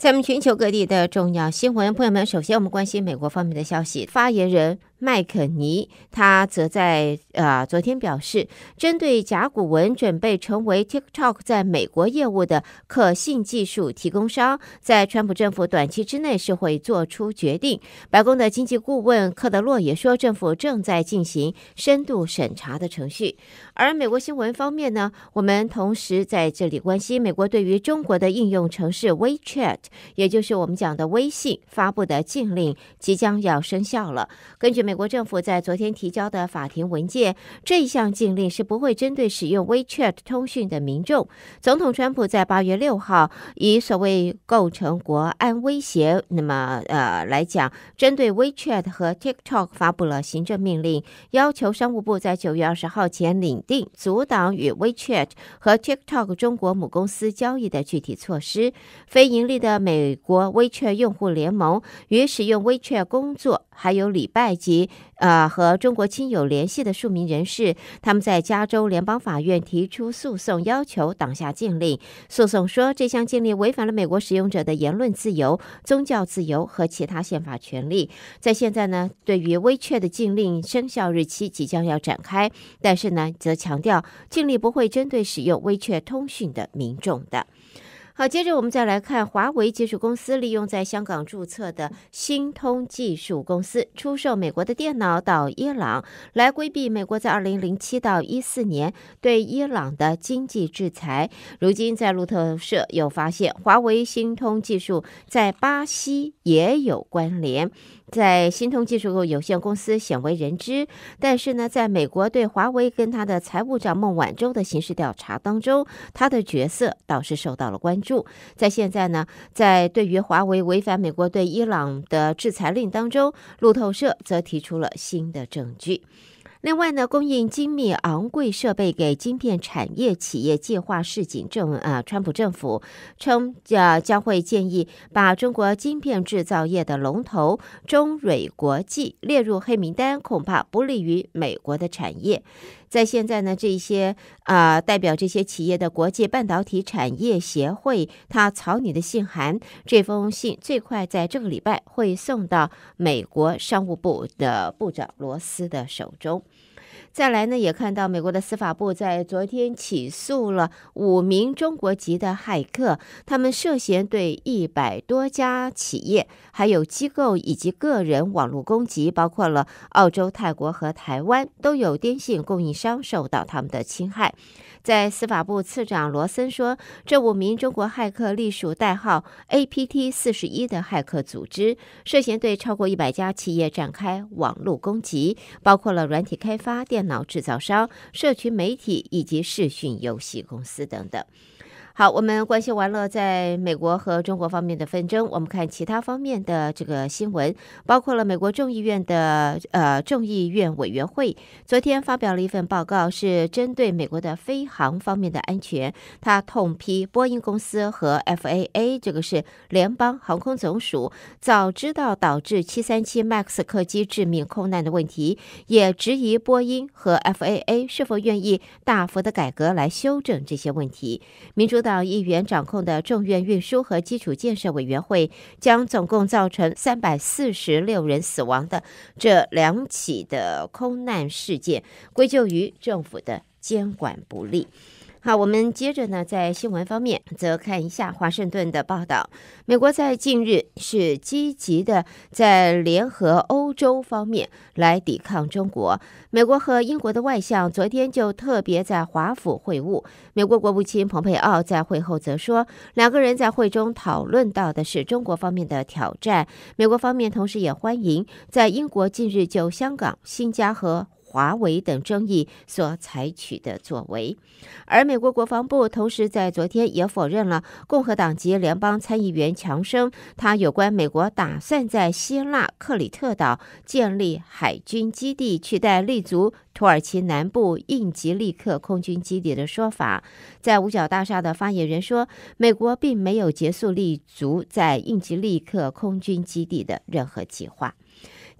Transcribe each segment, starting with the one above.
在我们全球各地的重要新闻，朋友们，首先我们关心美国方面的消息。发言人。麦肯尼，他则在啊昨天表示，针对甲骨文准备成为 TikTok 在美国业务的可信技术提供商，在川普政府短期之内是会做出决定。白宫的经济顾问克德洛也说，政府正在进行深度审查的程序。而美国新闻方面呢，我们同时在这里关心，美国对于中国的应用程式 WeChat，也就是我们讲的微信发布的禁令即将要生效了。根据美。美国政府在昨天提交的法庭文件，这一项禁令是不会针对使用 WeChat 通讯的民众。总统川普在八月六号以所谓构成国安威胁，那么呃来讲，针对 WeChat 和 TikTok 发布了行政命令，要求商务部在九月二十号前拟定阻挡与 WeChat 和 TikTok 中国母公司交易的具体措施。非盈利的美国 WeChat 用户联盟与使用 WeChat 工作还有礼拜级。呃，和中国亲友联系的数名人士，他们在加州联邦法院提出诉讼，要求挡下禁令。诉讼说，这项禁令违反了美国使用者的言论自由、宗教自由和其他宪法权利。在现在呢，对于威却的禁令生效日期即将要展开，但是呢，则强调禁令不会针对使用威却通讯的民众的。好，接着我们再来看，华为技术公司利用在香港注册的星通技术公司出售美国的电脑到伊朗，来规避美国在二零零七到一四年对伊朗的经济制裁。如今，在路透社又发现，华为星通技术在巴西也有关联。在新通技术有限公司鲜为人知，但是呢，在美国对华为跟他的财务长孟晚舟的刑事调查当中，他的角色倒是受到了关注。在现在呢，在对于华为违反美国对伊朗的制裁令当中，路透社则提出了新的证据。另外呢，供应精密昂贵设备给晶片产业企业，计划市井政啊，川普政府称，呃，将会建议把中国晶片制造业的龙头中蕊国际列入黑名单，恐怕不利于美国的产业。在现在呢，这些啊代表这些企业的国际半导体产业协会，他草拟的信函，这封信最快在这个礼拜会送到美国商务部的部长罗斯的手中。再来呢，也看到美国的司法部在昨天起诉了五名中国籍的骇客，他们涉嫌对一百多家企业、还有机构以及个人网络攻击，包括了澳洲、泰国和台湾都有电信供应商受到他们的侵害。在司法部次长罗森说，这五名中国骇客隶属代号 APT 四十一的骇客组织，涉嫌对超过一百家企业展开网络攻击，包括了软体开发电。电脑制造商、社群媒体以及视讯游戏公司等等。好，我们关心完了在美国和中国方面的纷争，我们看其他方面的这个新闻，包括了美国众议院的呃众议院委员会昨天发表了一份报告，是针对美国的飞航方面的安全，他痛批波音公司和 F A A 这个是联邦航空总署，早知道导致七三七 MAX 客机致命空难的问题，也质疑波音和 F A A 是否愿意大幅的改革来修正这些问题，民主。党议员掌控的众院运输和基础建设委员会将总共造成三百四十六人死亡的这两起的空难事件归咎于政府的监管不力。好，我们接着呢，在新闻方面则看一下华盛顿的报道。美国在近日是积极的在联合欧洲方面来抵抗中国。美国和英国的外相昨天就特别在华府会晤。美国国务卿蓬佩奥在会后则说，两个人在会中讨论到的是中国方面的挑战。美国方面同时也欢迎在英国近日就香港、新加坡。华为等争议所采取的作为，而美国国防部同时在昨天也否认了共和党籍联邦参议员强生他有关美国打算在希腊克里特岛建立海军基地，取代立足土耳其南部应急利克空军基地的说法。在五角大厦的发言人说，美国并没有结束立足在应急利克空军基地的任何计划。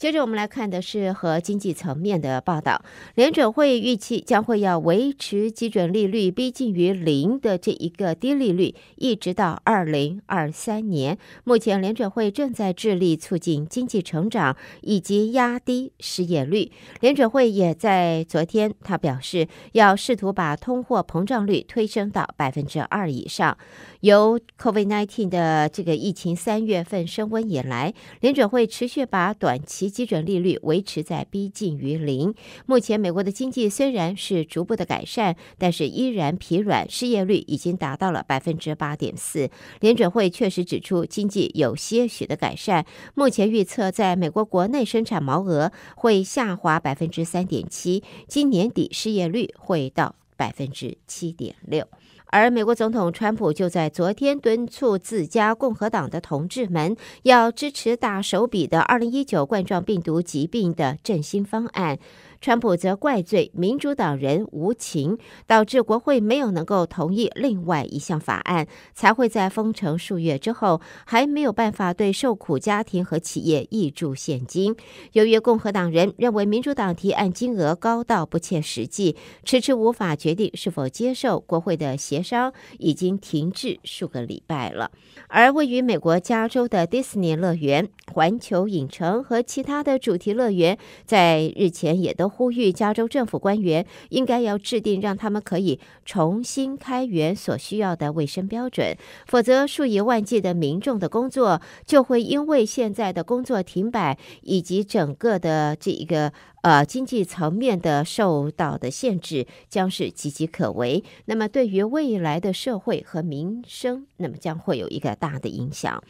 接着我们来看的是和经济层面的报道。联准会预期将会要维持基准利率逼近于零的这一个低利率，一直到二零二三年。目前联准会正在致力促进经济成长以及压低失业率。联准会也在昨天，他表示要试图把通货膨胀率推升到百分之二以上。由 COVID-19 的这个疫情三月份升温以来，联准会持续把短期基准利率维持在逼近于零。目前，美国的经济虽然是逐步的改善，但是依然疲软，失业率已经达到了百分之八点四。联准会确实指出，经济有些许的改善。目前预测，在美国国内生产毛额会下滑百分之三点七，今年底失业率会到百分之七点六。而美国总统川普就在昨天敦促自家共和党的同志们要支持大手笔的二零一九冠状病毒疾病的振兴方案。川普则怪罪民主党人无情，导致国会没有能够同意另外一项法案，才会在封城数月之后，还没有办法对受苦家庭和企业挹注现金。由于共和党人认为民主党提案金额高到不切实际，迟迟无法决定是否接受，国会的协商已经停滞数个礼拜了。而位于美国加州的迪士尼乐园、环球影城和其他的主题乐园，在日前也都。呼吁加州政府官员应该要制定让他们可以重新开源所需要的卫生标准，否则数以万计的民众的工作就会因为现在的工作停摆以及整个的这一个呃经济层面的受到的限制，将是岌岌可危。那么对于未来的社会和民生，那么将会有一个大的影响。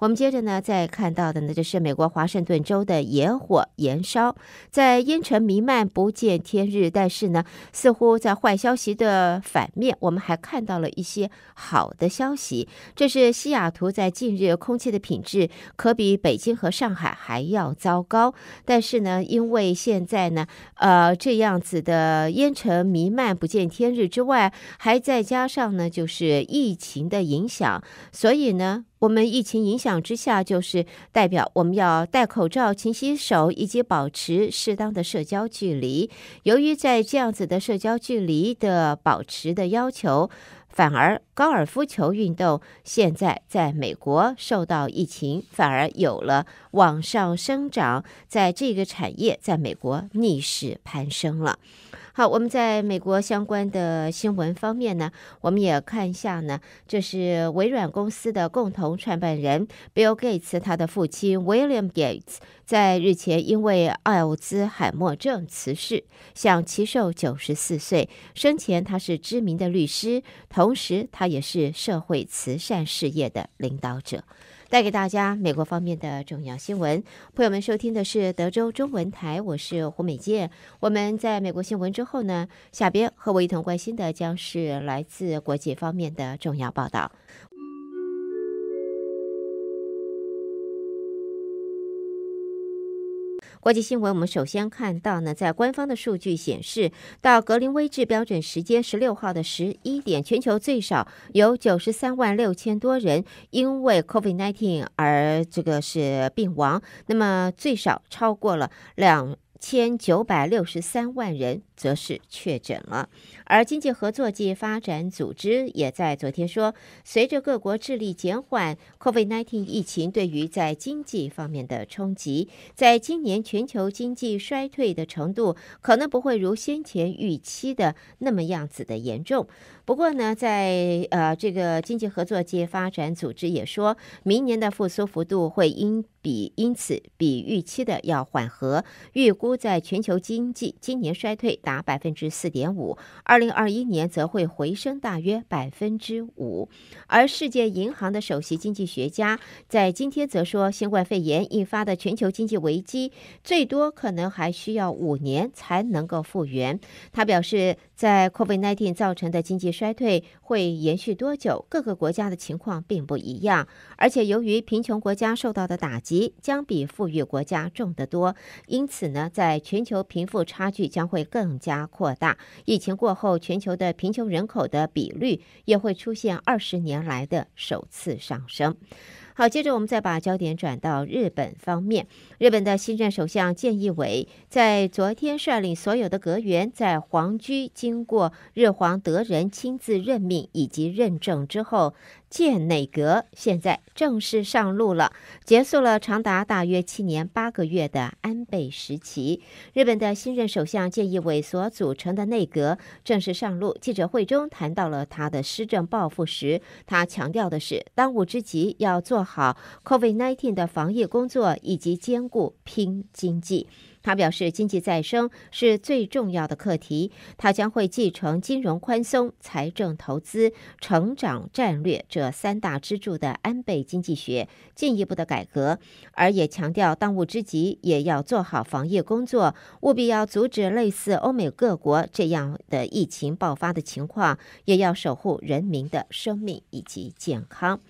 我们接着呢，再看到的呢，就是美国华盛顿州的野火燃烧，在烟尘弥漫、不见天日。但是呢，似乎在坏消息的反面，我们还看到了一些好的消息。这是西雅图在近日空气的品质，可比北京和上海还要糟糕。但是呢，因为现在呢，呃，这样子的烟尘弥漫、不见天日之外，还再加上呢，就是疫情的影响，所以呢。我们疫情影响之下，就是代表我们要戴口罩、勤洗手，以及保持适当的社交距离。由于在这样子的社交距离的保持的要求，反而高尔夫球运动现在在美国受到疫情，反而有了往上生长，在这个产业在美国逆势攀升了。好，我们在美国相关的新闻方面呢，我们也看一下呢。这是微软公司的共同创办人比尔·盖茨，他的父亲威廉·盖茨在日前因为阿尔兹海默症辞世，享其寿九十四岁。生前他是知名的律师，同时他也是社会慈善事业的领导者。带给大家美国方面的重要新闻，朋友们收听的是德州中文台，我是胡美健。我们在美国新闻之后呢，下边和我一同关心的将是来自国际方面的重要报道。国际新闻，我们首先看到呢，在官方的数据显示，到格林威治标准时间十六号的十一点，全球最少有九十三万六千多人因为 COVID-19 而这个是病亡，那么最少超过了两。千九百六十三万人则是确诊了，而经济合作暨发展组织也在昨天说，随着各国致力减缓 COVID-19 疫情对于在经济方面的冲击，在今年全球经济衰退的程度可能不会如先前预期的那么样子的严重。不过呢，在呃这个经济合作暨发展组织也说明年的复苏幅度会因比因此比预期的要缓和，预估。在全球经济今年衰退达百分之四点五，二零二一年则会回升大约百分之五。而世界银行的首席经济学家在今天则说，新冠肺炎引发的全球经济危机最多可能还需要五年才能够复原。他表示，在 COVID-19 造成的经济衰退会延续多久，各个国家的情况并不一样，而且由于贫穷国家受到的打击将比富裕国家重得多，因此呢，在在全球贫富差距将会更加扩大，疫情过后，全球的贫穷人口的比率也会出现二十年来的首次上升。好，接着我们再把焦点转到日本方面，日本的新任首相菅义伟在昨天率领所有的阁员在皇居经过日皇德仁亲自任命以及认证之后。建内阁现在正式上路了，结束了长达大约七年八个月的安倍时期。日本的新任首相菅义伟所组成的内阁正式上路。记者会中谈到了他的施政抱负时，他强调的是当务之急要做好 COVID-19 的防疫工作以及兼顾拼经济。他表示，经济再生是最重要的课题。他将会继承金融宽松、财政投资、成长战略这三大支柱的安倍经济学进一步的改革，而也强调当务之急也要做好防疫工作，务必要阻止类似欧美各国这样的疫情爆发的情况，也要守护人民的生命以及健康。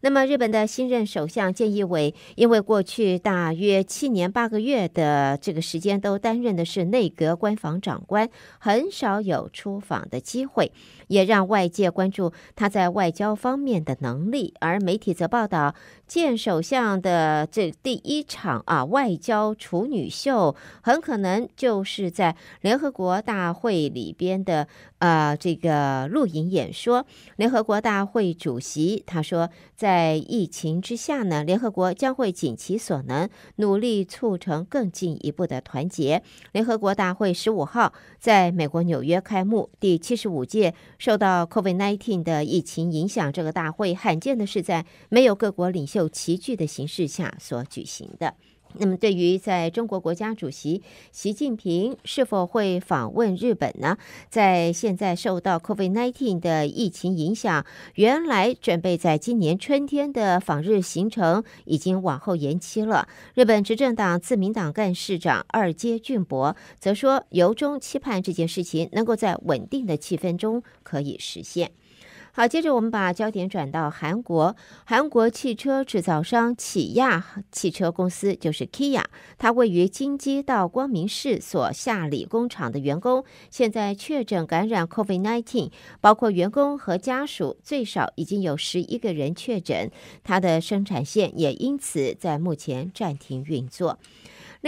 那么，日本的新任首相菅义伟，因为过去大约七年八个月的这个时间都担任的是内阁官房长官，很少有出访的机会，也让外界关注他在外交方面的能力。而媒体则报道，见首相的这第一场啊外交处女秀，很可能就是在联合国大会里边的啊这个露营演说。联合国大会主席他说在。在疫情之下呢，联合国将会尽其所能，努力促成更进一步的团结。联合国大会十五号在美国纽约开幕，第七十五届受到 COVID-19 的疫情影响，这个大会罕见的是在没有各国领袖齐聚的形式下所举行的。那么，对于在中国国家主席习近平是否会访问日本呢？在现在受到 COVID-19 的疫情影响，原来准备在今年春天的访日行程已经往后延期了。日本执政党自民党干事长二阶俊博则说，由衷期盼这件事情能够在稳定的气氛中可以实现。好，接着我们把焦点转到韩国。韩国汽车制造商起亚汽车公司，就是 Kia，它位于京畿道光明市所下里工厂的员工，现在确诊感染 COVID-19，包括员工和家属，最少已经有十一个人确诊，它的生产线也因此在目前暂停运作。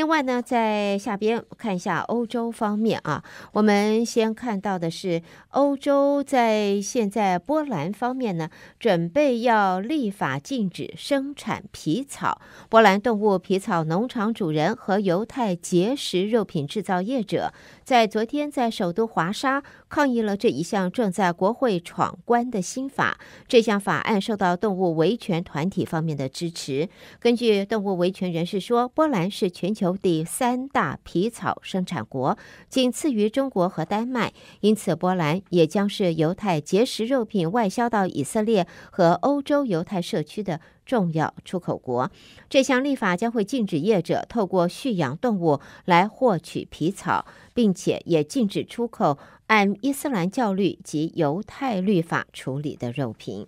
另外呢，在下边看一下欧洲方面啊，我们先看到的是欧洲在现在波兰方面呢，准备要立法禁止生产皮草。波兰动物皮草农场主人和犹太节食肉品制造业者。在昨天，在首都华沙抗议了这一项正在国会闯关的新法。这项法案受到动物维权团体方面的支持。根据动物维权人士说，波兰是全球第三大皮草生产国，仅次于中国和丹麦。因此，波兰也将是犹太节食肉品外销到以色列和欧洲犹太社区的。重要出口国，这项立法将会禁止业者透过蓄养动物来获取皮草，并且也禁止出口按伊斯兰教律及犹太律法处理的肉品。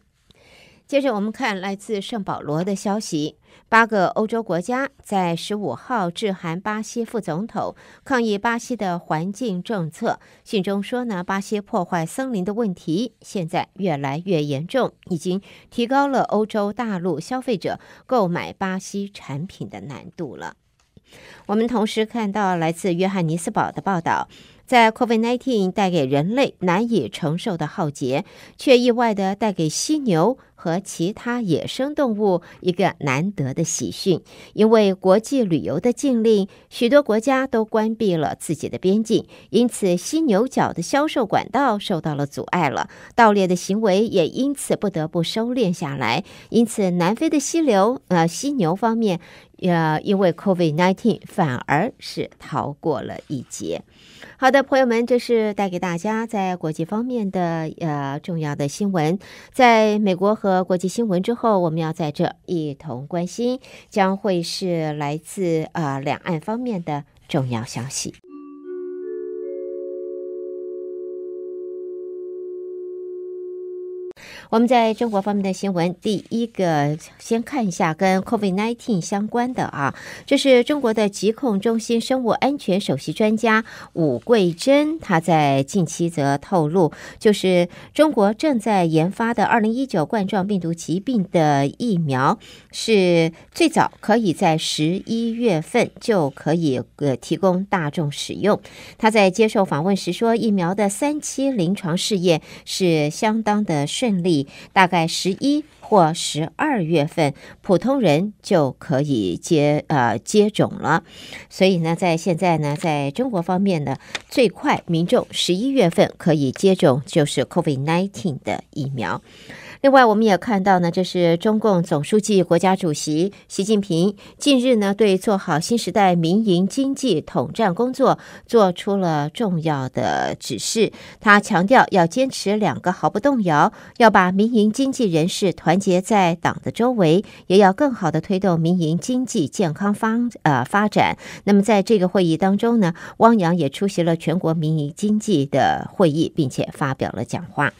接着，我们看来自圣保罗的消息。八个欧洲国家在十五号致函巴西副总统，抗议巴西的环境政策。信中说呢，巴西破坏森林的问题现在越来越严重，已经提高了欧洲大陆消费者购买巴西产品的难度了。我们同时看到来自约翰尼斯堡的报道，在 COVID-19 带给人类难以承受的浩劫，却意外的带给犀牛。和其他野生动物一个难得的喜讯，因为国际旅游的禁令，许多国家都关闭了自己的边境，因此犀牛角的销售管道受到了阻碍了，盗猎的行为也因此不得不收敛下来。因此，南非的犀牛，呃，犀牛方面，呃，因为 COVID-19 反而是逃过了一劫。好的，朋友们，这是带给大家在国际方面的呃重要的新闻，在美国和。国际新闻之后，我们要在这一同关心，将会是来自啊两岸方面的重要消息。我们在中国方面的新闻，第一个先看一下跟 COVID-19 相关的啊。这是中国的疾控中心生物安全首席专家武桂珍，他在近期则透露，就是中国正在研发的2019冠状病毒疾病的疫苗，是最早可以在十一月份就可以呃提供大众使用。他在接受访问时说，疫苗的三期临床试验是相当的顺利。大概十一或十二月份，普通人就可以接呃接种了。所以呢，在现在呢，在中国方面呢，最快民众十一月份可以接种就是 COVID nineteen 的疫苗。另外，我们也看到呢，这是中共总书记、国家主席习近平近日呢对做好新时代民营经济统战工作做出了重要的指示。他强调要坚持两个毫不动摇，要把民营经济人士团结在党的周围，也要更好的推动民营经济健康发呃发展。那么，在这个会议当中呢，汪洋也出席了全国民营经济的会议，并且发表了讲话。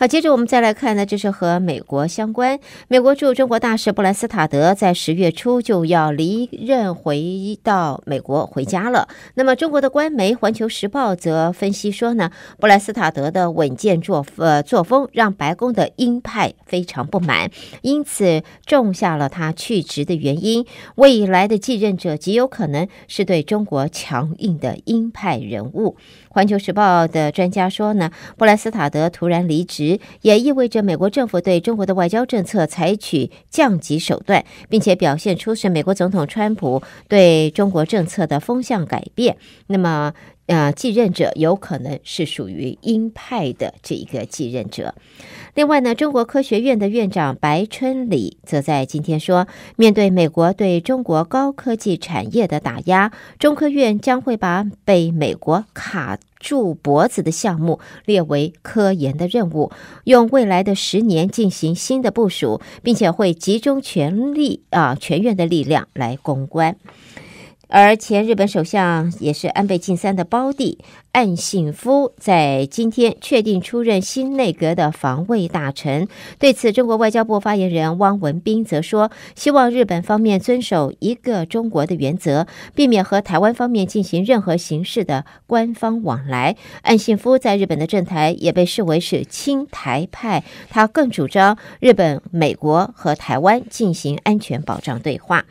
好，接着我们再来看呢，这是和美国相关。美国驻中国大使布莱斯塔德在十月初就要离任，回到美国回家了。那么，中国的官媒《环球时报》则分析说呢，布莱斯塔德的稳健作呃作风让白宫的鹰派非常不满，因此种下了他去职的原因。未来的继任者极有可能是对中国强硬的鹰派人物。环球时报的专家说呢，布莱斯塔德突然离职，也意味着美国政府对中国的外交政策采取降级手段，并且表现出是美国总统川普对中国政策的风向改变。那么。呃，继任者有可能是属于鹰派的这一个继任者。另外呢，中国科学院的院长白春礼则在今天说，面对美国对中国高科技产业的打压，中科院将会把被美国卡住脖子的项目列为科研的任务，用未来的十年进行新的部署，并且会集中全力啊，全院的力量来攻关。而前日本首相也是安倍晋三的胞弟。岸信夫在今天确定出任新内阁的防卫大臣。对此，中国外交部发言人汪文斌则说：“希望日本方面遵守一个中国的原则，避免和台湾方面进行任何形式的官方往来。”岸信夫在日本的政台也被视为是亲台派，他更主张日本、美国和台湾进行安全保障对话。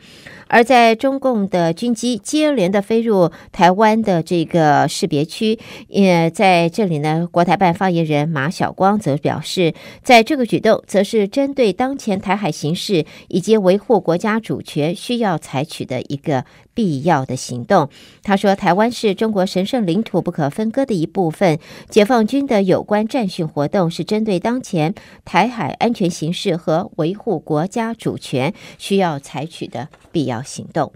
而在中共的军机接连的飞入台湾的这个识别区。也在这里呢，国台办发言人马晓光则表示，在这个举动，则是针对当前台海形势以及维护国家主权需要采取的一个必要的行动。他说，台湾是中国神圣领土不可分割的一部分，解放军的有关战训活动是针对当前台海安全形势和维护国家主权需要采取的必要行动。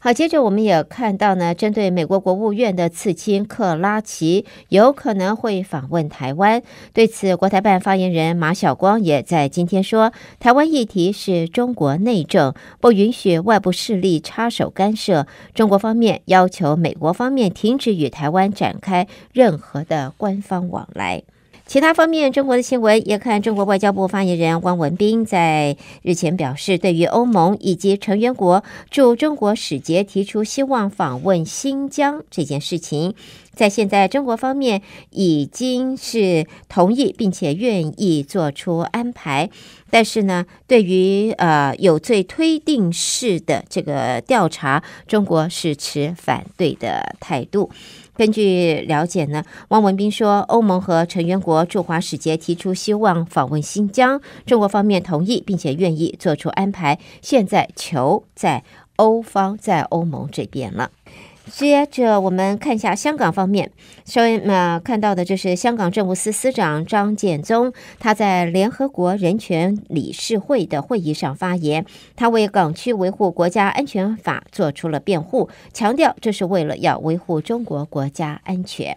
好，接着我们也看到呢，针对美国国务院的次卿克拉奇有可能会访问台湾。对此，国台办发言人马晓光也在今天说，台湾议题是中国内政，不允许外部势力插手干涉。中国方面要求美国方面停止与台湾展开任何的官方往来。其他方面，中国的新闻也看。中国外交部发言人汪文斌在日前表示，对于欧盟以及成员国驻中国使节提出希望访问新疆这件事情。在现在中国方面已经是同意并且愿意做出安排，但是呢，对于呃有罪推定式的这个调查，中国是持反对的态度。根据了解呢，汪文斌说，欧盟和成员国驻华使节提出希望访问新疆，中国方面同意并且愿意做出安排。现在求在欧方在欧盟这边了。接着我们看一下香港方面，稍微呢看到的，就是香港政务司司长张建宗，他在联合国人权理事会的会议上发言，他为港区维护国家安全法做出了辩护，强调这是为了要维护中国国家安全。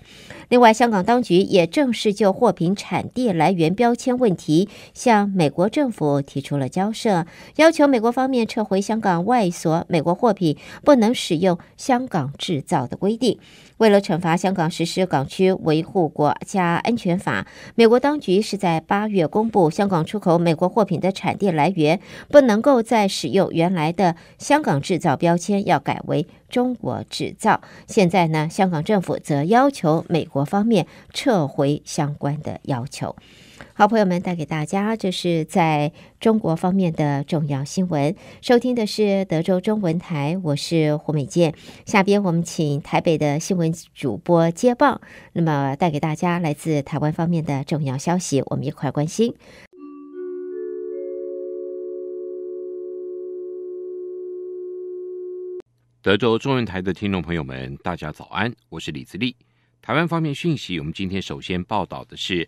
另外，香港当局也正式就货品产地来源标签问题向美国政府提出了交涉，要求美国方面撤回香港外所美国货品不能使用“香港制造”的规定。为了惩罚香港实施港区维护国家安全法，美国当局是在八月公布香港出口美国货品的产地来源不能够再使用原来的“香港制造”标签，要改为“中国制造”。现在呢，香港政府则要求美国方面撤回相关的要求。好，朋友们，带给大家这是在中国方面的重要新闻。收听的是德州中文台，我是胡美健。下边我们请台北的新闻主播接报，那么带给大家来自台湾方面的重要消息，我们一块关心。德州中文台的听众朋友们，大家早安，我是李自立。台湾方面讯息，我们今天首先报道的是。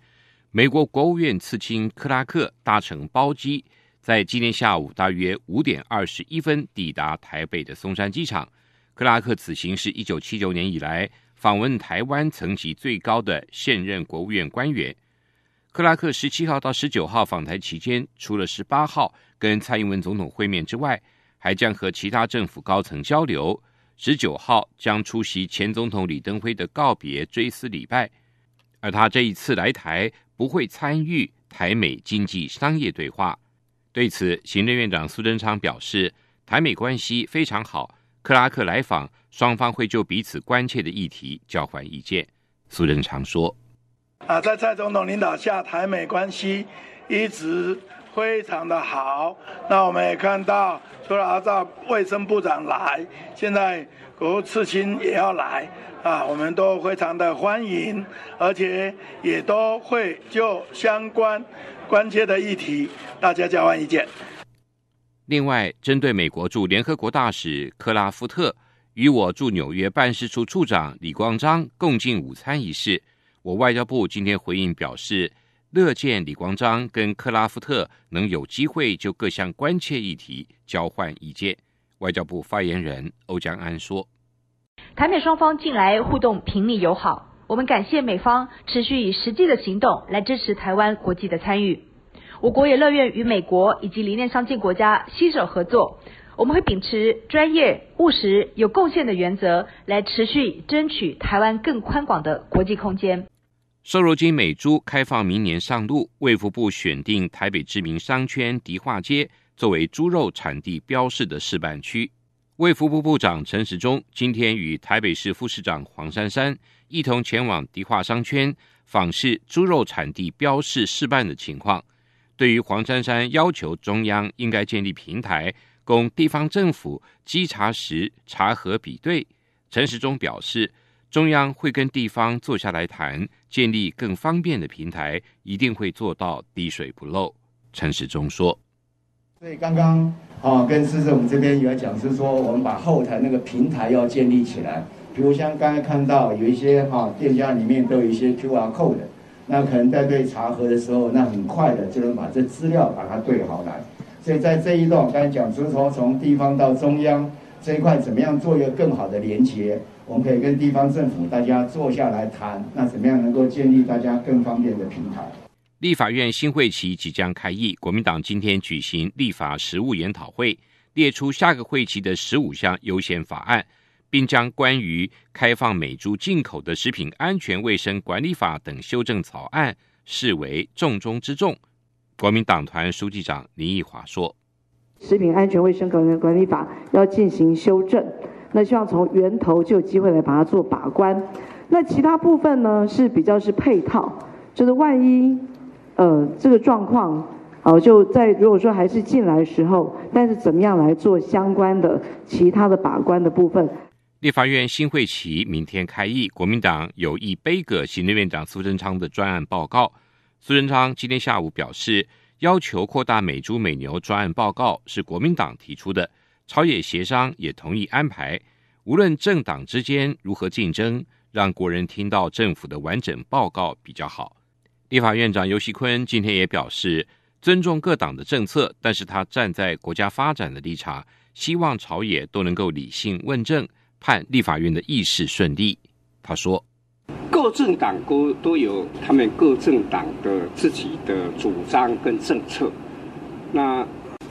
美国国务院次卿克拉克搭乘包机，在今天下午大约五点二十一分抵达台北的松山机场。克拉克此行是一九七九年以来访问台湾层级最高的现任国务院官员。克拉克十七号到十九号访台期间，除了十八号跟蔡英文总统会面之外，还将和其他政府高层交流。十九号将出席前总统李登辉的告别追思礼拜，而他这一次来台。不会参与台美经济商业对话。对此，行政院长苏贞昌表示，台美关系非常好。克拉克来访，双方会就彼此关切的议题交换意见。苏贞昌说：“啊，在蔡总统领导下，台美关系一直非常的好。那我们也看到，除了阿照卫生部长来，现在……”刘刺青也要来啊，我们都非常的欢迎，而且也都会就相关关切的议题，大家交换意见。另外，针对美国驻联合国大使克拉夫特与我驻纽约办事处处长李光章共进午餐一事，我外交部今天回应表示，乐见李光章跟克拉夫特能有机会就各项关切议题交换意见。外交部发言人欧江安说。台美双方近来互动频密友好，我们感谢美方持续以实际的行动来支持台湾国际的参与。我国也乐愿与美国以及理念相近国家携手合作，我们会秉持专业、务实、有贡献的原则，来持续争取台湾更宽广的国际空间。瘦肉精美猪开放明年上路，卫福部选定台北知名商圈迪化街作为猪肉产地标示的示范区。卫福部部长陈时中今天与台北市副市长黄珊珊一同前往迪化商圈访视猪肉产地标示示范的情况。对于黄珊珊要求中央应该建立平台供地方政府稽查时查核比对，陈时中表示，中央会跟地方坐下来谈，建立更方便的平台，一定会做到滴水不漏。陈时中说。所以刚刚啊，跟思思我们这边也要讲，是说我们把后台那个平台要建立起来。比如像刚才看到有一些哈，店家里面都有一些 QR code，那可能在对查核的时候，那很快的就能把这资料把它对好来。所以在这一段，我刚才讲，就是说从地方到中央这一块，怎么样做一个更好的连接？我们可以跟地方政府大家坐下来谈，那怎么样能够建立大家更方便的平台？立法院新会期即将开议，国民党今天举行立法实务研讨会，列出下个会期的十五项优先法案，并将关于开放美猪进口的食品安全卫生管理法等修正草案视为重中之重。国民党团书记长林奕华说：“食品安全卫生管理法要进行修正，那希望从源头就有机会来把它做把关。那其他部分呢是比较是配套，就是万一。”呃，这个状况，哦，就在如果说还是进来时候，但是怎么样来做相关的其他的把关的部分？立法院新会期明天开议，国民党有意背戈行政院长苏贞昌的专案报告。苏贞昌今天下午表示，要求扩大美猪美牛专案报告是国民党提出的，朝野协商也同意安排。无论政党之间如何竞争，让国人听到政府的完整报告比较好。立法院长尤熙坤今天也表示，尊重各党的政策，但是他站在国家发展的立场，希望朝野都能够理性问政，盼立法院的议事顺利。他说：“各政党都都有他们各政党的自己的主张跟政策，那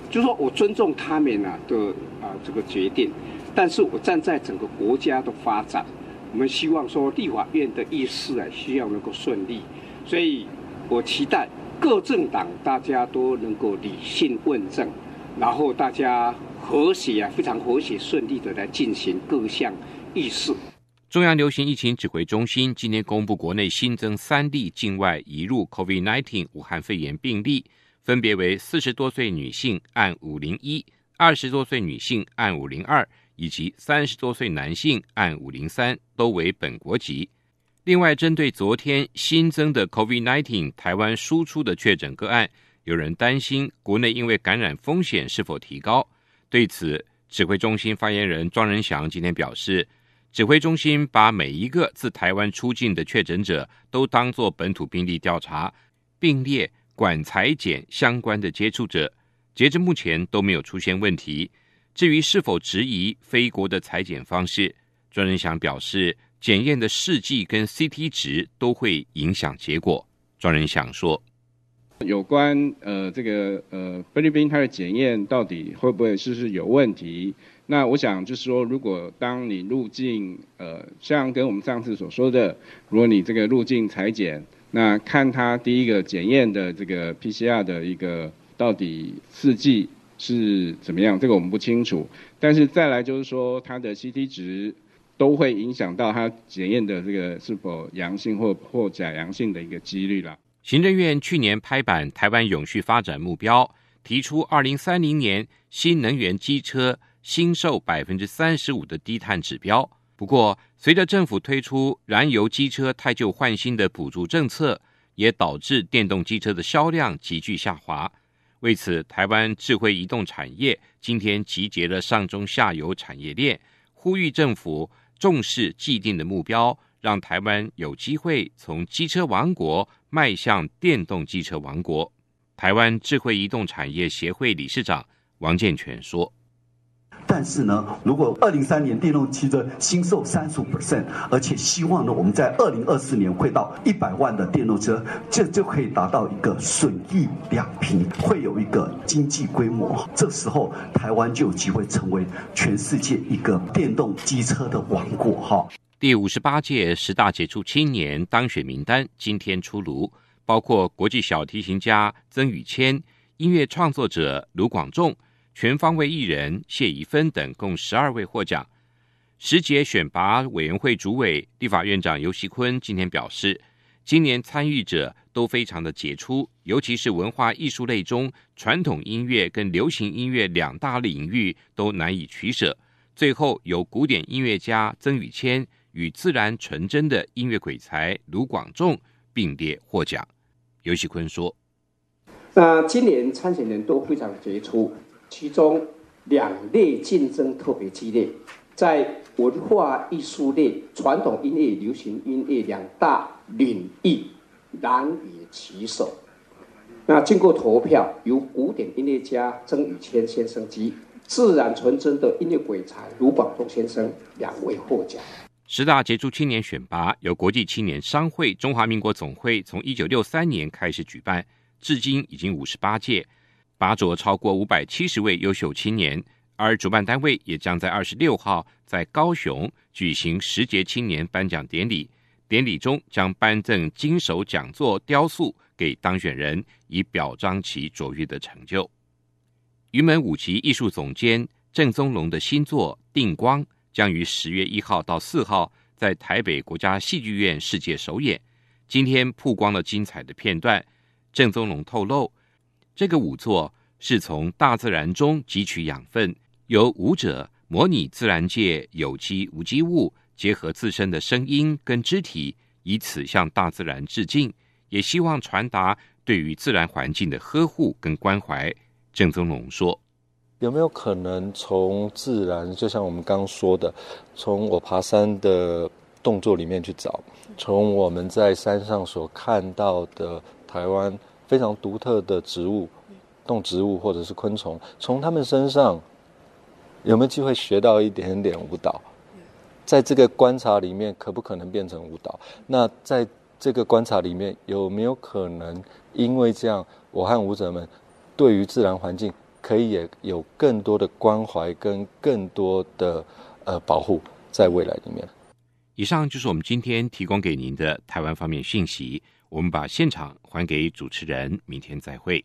就说我尊重他们呐的啊这个决定，但是我站在整个国家的发展，我们希望说立法院的议事啊需要能够顺利。”所以，我期待各政党大家都能够理性问政，然后大家和谐啊，非常和谐，顺利的来进行各项议事。中央流行疫情指挥中心今天公布，国内新增三例境外移入 COVID-19 武汉肺炎病例，分别为四十多岁女性按五零一、二十多岁女性按五零二，以及三十多岁男性按五零三，都为本国籍。另外，针对昨天新增的 COVID-19 台湾输出的确诊个案，有人担心国内因为感染风险是否提高？对此，指挥中心发言人庄仁祥今天表示，指挥中心把每一个自台湾出境的确诊者都当作本土病例调查，并列管裁检相关的接触者，截至目前都没有出现问题。至于是否质疑非国的裁剪方式，庄仁祥表示。检验的试剂跟 CT 值都会影响结果。庄仁祥说：“有关呃，这个呃，菲律宾它的检验到底会不会是不是有问题？那我想就是说，如果当你入境，呃，像跟我们上次所说的，如果你这个入境裁剪，那看它第一个检验的这个 PCR 的一个到底试剂是怎么样，这个我们不清楚。但是再来就是说，它的 CT 值。”都会影响到它检验的这个是否阳性或或假阳性的一个几率了。行政院去年拍板台湾永续发展目标，提出二零三零年新能源机车新售百分之三十五的低碳指标。不过，随着政府推出燃油机车太旧换新的补助政策，也导致电动机车的销量急剧下滑。为此，台湾智慧移动产业今天集结了上中下游产业链，呼吁政府。重视既定的目标，让台湾有机会从机车王国迈向电动机车王国。台湾智慧移动产业协会理事长王健全说。但是呢，如果二零三年电动汽车新售三十 percent，而且希望呢，我们在二零二四年会到一百万的电动车，这就可以达到一个损益两平，会有一个经济规模。这时候，台湾就有机会成为全世界一个电动机车的王国哈。第五十八届十大杰出青年当选名单今天出炉，包括国际小提琴家曾宇谦、音乐创作者卢广仲。全方位艺人谢怡芬等共十二位获奖。十节选拔委员会主委立法院长尤锡坤今天表示，今年参与者都非常的杰出，尤其是文化艺术类中传统音乐跟流行音乐两大领域都难以取舍。最后由古典音乐家曾宇谦与自然纯真的音乐鬼才卢广仲并列获奖。尤熙坤说：“那今年参选人都非常杰出。”其中两类竞争特别激烈，在文化艺术类、传统音乐、流行音乐两大领域，难以其手。那经过投票，由古典音乐家曾宇谦先生及自然纯真的音乐鬼才卢广仲先生两位获奖。十大杰出青年选拔由国际青年商会中华民国总会从一九六三年开始举办，至今已经五十八届。拔擢超过五百七十位优秀青年，而主办单位也将在二十六号在高雄举行十节青年颁奖典礼。典礼中将颁赠金手奖座雕塑给当选人，以表彰其卓越的成就。云门舞集艺术总监郑宗龙的新作《定光》将于十月一号到四号在台北国家戏剧院世界首演。今天曝光了精彩的片段。郑宗龙透露。这个舞作是从大自然中汲取养分，由舞者模拟自然界有机无机物，结合自身的声音跟肢体，以此向大自然致敬，也希望传达对于自然环境的呵护跟关怀。郑宗龙说：“有没有可能从自然，就像我们刚说的，从我爬山的动作里面去找，从我们在山上所看到的台湾？”非常独特的植物、动植物或者是昆虫，从他们身上有没有机会学到一点点舞蹈？在这个观察里面，可不可能变成舞蹈？那在这个观察里面，有没有可能因为这样，我和舞者们对于自然环境可以也有更多的关怀跟更多的呃保护，在未来里面？以上就是我们今天提供给您的台湾方面讯息。我们把现场还给主持人，明天再会。